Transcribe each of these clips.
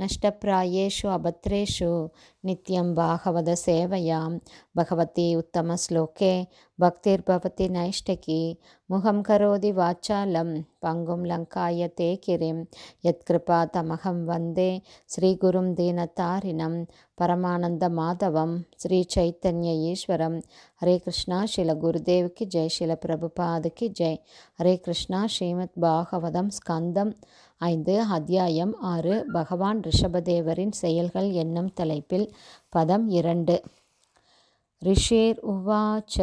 नष्टप्रायेषु अभद्रेषु नित्यं भागवतसेवयां भगवती उत्तमश्लोके भक्तिर्भवति नैष्टकी मुखं करोति वाचालं पङ्गुं लङ्काय ते किरीं यत्कृपा तमहं वन्दे श्रीगुरुं दीनतारिणं परमानन्दमाधवं ईश्वरं ஹரே கிருஷ்ணா ஸ்ரீல குருதேவுக்கு ஜெய் శిల பிரபுபாதுக்கு ஜெய் ஹரே கிருஷ்ணா ஸ்ரீமத் பாகவதம் ஸ்கந்தம் ஐந்து அத்தியாயம் ஆறு பகவான் ரிஷபதேவரின் செயல்கள் என்னும் தலைப்பில் பதம் இரண்டு ரிஷேர் உவாச்ச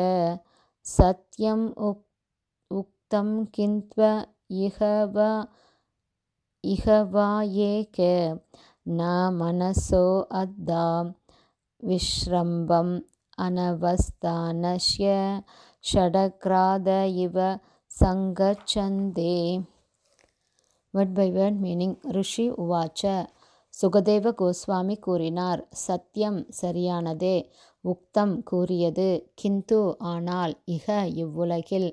சத்யம் உக் உக்தம் கிந்த்வ இகவ இகவா ஏக ந மனசோ அத்தாம் விஷ்ரம்பம் अनवस्थानस्य ஷடக்ராத இவ சங்கச்சந்தே வட் பை வட் மீனிங் ரிஷி உவாச்ச சுகதேவ கோஸ்வாமி கூறினார் சத்தியம் சரியானதே உக்தம் கூறியது கிந்து ஆனால் இக இவ்வுலகில்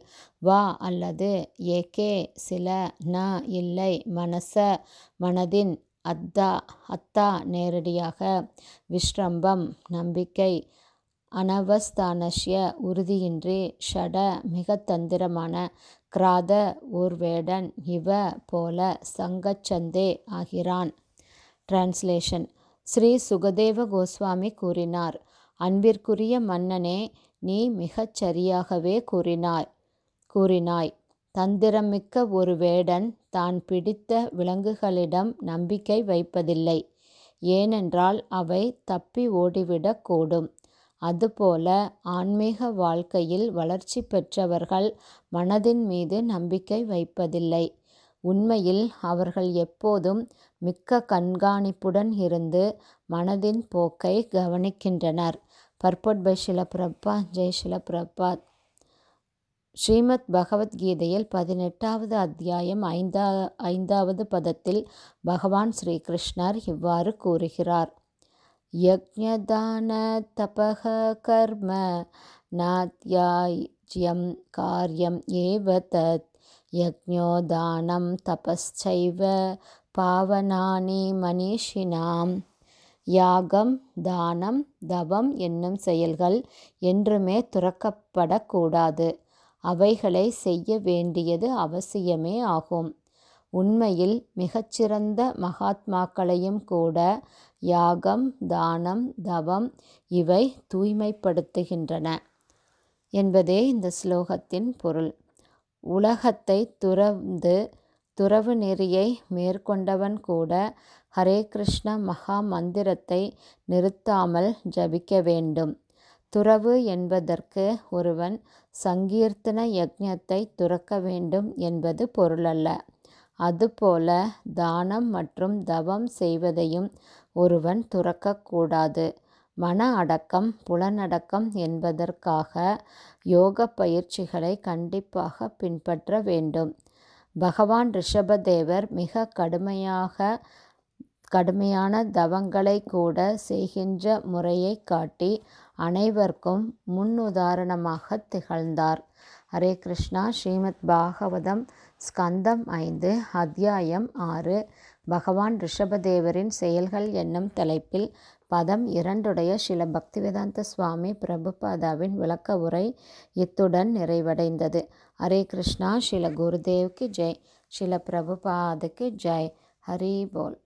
வா அல்லது ஏகே சில ந இல்லை மனச மனதின் அத்தா அத்தா நேரடியாக விஷ்ரம்பம் நம்பிக்கை அனவஸ்தானஸ்ய உறுதியின்றி ஷட மிக தந்திரமான கிராத ஓர்வேடன் இவ போல சங்கச்சந்தே ஆகிறான் டிரான்ஸ்லேஷன் ஸ்ரீ சுகதேவ கோஸ்வாமி கூறினார் அன்பிற்குரிய மன்னனே நீ மிகச் சரியாகவே கூறினாய் கூறினாய் தந்திரமிக்க ஒரு வேடன் தான் பிடித்த விலங்குகளிடம் நம்பிக்கை வைப்பதில்லை ஏனென்றால் அவை தப்பி ஓடிவிடக்கூடும் அதுபோல ஆன்மீக வாழ்க்கையில் வளர்ச்சி பெற்றவர்கள் மனதின் மீது நம்பிக்கை வைப்பதில்லை உண்மையில் அவர்கள் எப்போதும் மிக்க கண்காணிப்புடன் இருந்து மனதின் போக்கை கவனிக்கின்றனர் பர்பட் பை பிரபா ஜெய் பிரபாத் ஸ்ரீமத் பகவத்கீதையில் பதினெட்டாவது அத்தியாயம் ஐந்தா ஐந்தாவது பதத்தில் பகவான் ஸ்ரீகிருஷ்ணர் இவ்வாறு கூறுகிறார் यज्ञदानतपः தபக கர்ம कार्यम् காரியம் तत् यज्ञो दानं பாவனானி மனிஷினாம் யாகம் தானம் தவம் என்னும் செயல்கள் என்றுமே துறக்கப்படக்கூடாது அவைகளை செய்ய வேண்டியது அவசியமே ஆகும் உண்மையில் மிகச்சிறந்த மகாத்மாக்களையும் கூட யாகம் தானம் தவம் இவை தூய்மைப்படுத்துகின்றன என்பதே இந்த ஸ்லோகத்தின் பொருள் உலகத்தை துறந்து துறவு நெறியை மேற்கொண்டவன் கூட ஹரே கிருஷ்ண மகா மந்திரத்தை நிறுத்தாமல் ஜபிக்க வேண்டும் துறவு என்பதற்கு ஒருவன் சங்கீர்த்தன யஜ்ஞத்தை துறக்க வேண்டும் என்பது பொருளல்ல அதுபோல தானம் மற்றும் தவம் செய்வதையும் ஒருவன் துறக்கக்கூடாது மன அடக்கம் புலனடக்கம் என்பதற்காக யோக பயிற்சிகளை கண்டிப்பாக பின்பற்ற வேண்டும் பகவான் ரிஷபதேவர் மிக கடுமையாக கடுமையான தவங்களை கூட செய்கின்ற முறையை காட்டி அனைவருக்கும் முன்னுதாரணமாக திகழ்ந்தார் ஹரே கிருஷ்ணா ஸ்ரீமத் பாகவதம் ஸ்கந்தம் ஐந்து அத்தியாயம் ஆறு பகவான் ரிஷபதேவரின் செயல்கள் என்னும் தலைப்பில் பதம் இரண்டுடைய சில பக்திவேதாந்த சுவாமி பிரபுபாதாவின் விளக்க உரை இத்துடன் நிறைவடைந்தது ஹரே கிருஷ்ணா ஷில குருதேவ்க்கு ஜெய் ஷில பிரபுபாதுக்கு ஜெய் ஹரி போல்